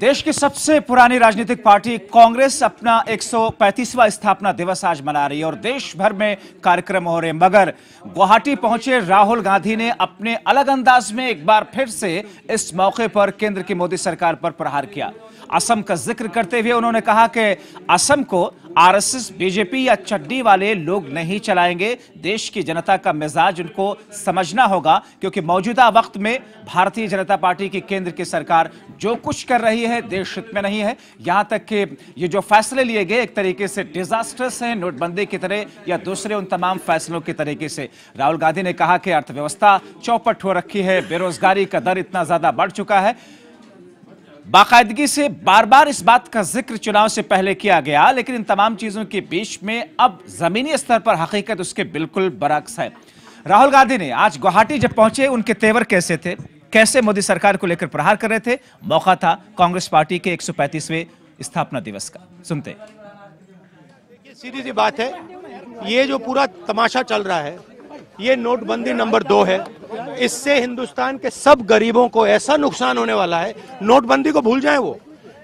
देश की सबसे पुरानी राजनीतिक पार्टी कांग्रेस अपना 135वां स्थापना दिवस आज मना रही है और देश भर में कार्यक्रम हो रहे मगर गुवाहाटी पहुंचे राहुल गांधी ने अपने अलग अंदाज में एक बार फिर से इस मौके पर केंद्र की मोदी सरकार पर प्रहार किया असम का जिक्र करते हुए उन्होंने कहा कि असम को आरएसएस बीजेपी या चड्डी वाले लोग नहीं चलाएंगे देश की जनता का मिजाज उनको समझना होगा क्योंकि मौजूदा वक्त में भारतीय जनता पार्टी की केंद्र की सरकार जो कुछ कर रही है देश हित में नहीं है यहाँ तक कि ये जो फैसले लिए गए एक तरीके से डिजास्टर्स हैं नोटबंदी की तरह या दूसरे उन तमाम फैसलों के तरीके से राहुल गांधी ने कहा कि अर्थव्यवस्था चौपट हो रखी है बेरोजगारी का दर इतना ज्यादा बढ़ चुका है बाकायदगी से बार बार इस बात का जिक्र चुनाव से पहले किया गया लेकिन इन तमाम चीजों के बीच में अब जमीनी स्तर पर हकीकत उसके बिल्कुल बरक्स है राहुल गांधी ने आज गुवाहाटी जब पहुंचे उनके तेवर कैसे थे कैसे मोदी सरकार को लेकर प्रहार कर रहे थे मौका था कांग्रेस पार्टी के 135वें स्थापना दिवस का सुनते सीधी सी बात है ये जो पूरा तमाशा चल रहा है ये नोटबंदी नंबर दो है इससे हिंदुस्तान के सब गरीबों को ऐसा नुकसान होने वाला है नोटबंदी को भूल जाए वो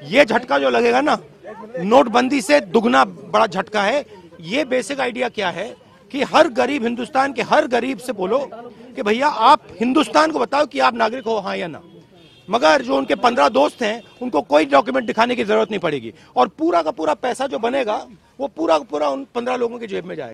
ये झटका जो लगेगा ना नोटबंदी से दुगना बड़ा झटका है ये बेसिक आइडिया क्या है कि हर गरीब हिंदुस्तान के हर गरीब से बोलो कि भैया आप हिंदुस्तान को बताओ कि आप नागरिक हो हाँ या ना मगर जो उनके पंद्रह दोस्त हैं उनको कोई डॉक्यूमेंट दिखाने की जरूरत नहीं पड़ेगी और पूरा का पूरा पैसा जो बनेगा वो पूरा का पूरा उन पंद्रह लोगों की जेब में जाएगा